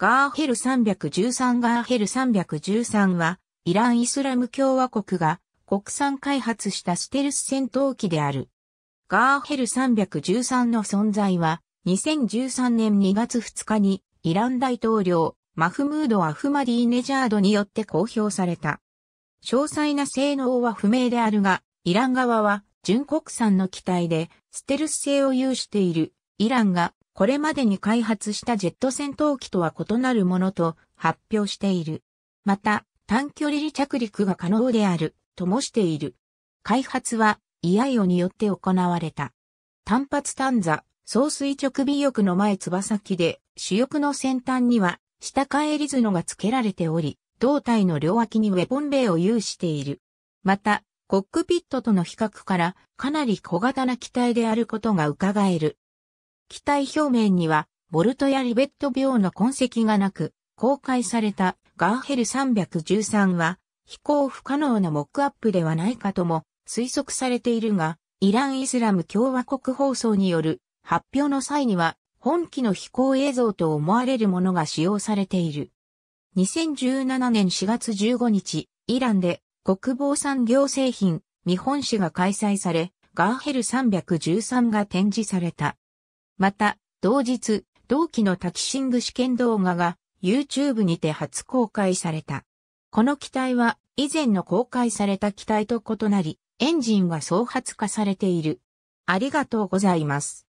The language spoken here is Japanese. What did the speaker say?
ガーヘル313ガーヘル313は、イラン・イスラム共和国が国産開発したステルス戦闘機である。ガーヘル313の存在は、2013年2月2日にイラン大統領マフムード・アフマディ・ネジャードによって公表された。詳細な性能は不明であるが、イラン側は純国産の機体でステルス性を有しているイランがこれまでに開発したジェット戦闘機とは異なるものと発表している。また、短距離離着陸が可能である、ともしている。開発は、イアイオによって行われた。単発単座、総垂直尾翼の前翼先で、主翼の先端には、下返り角が付けられており、胴体の両脇にウェポンベイを有している。また、コックピットとの比較から、かなり小型な機体であることが伺える。機体表面には、ボルトやリベット病の痕跡がなく、公開されたガーヘル313は、飛行不可能なモックアップではないかとも推測されているが、イラン・イスラム共和国放送による発表の際には、本機の飛行映像と思われるものが使用されている。2017年4月15日、イランで国防産業製品見本市が開催され、ガーヘル313が展示された。また、同日、同期のタキシング試験動画が YouTube にて初公開された。この機体は以前の公開された機体と異なり、エンジンが総発化されている。ありがとうございます。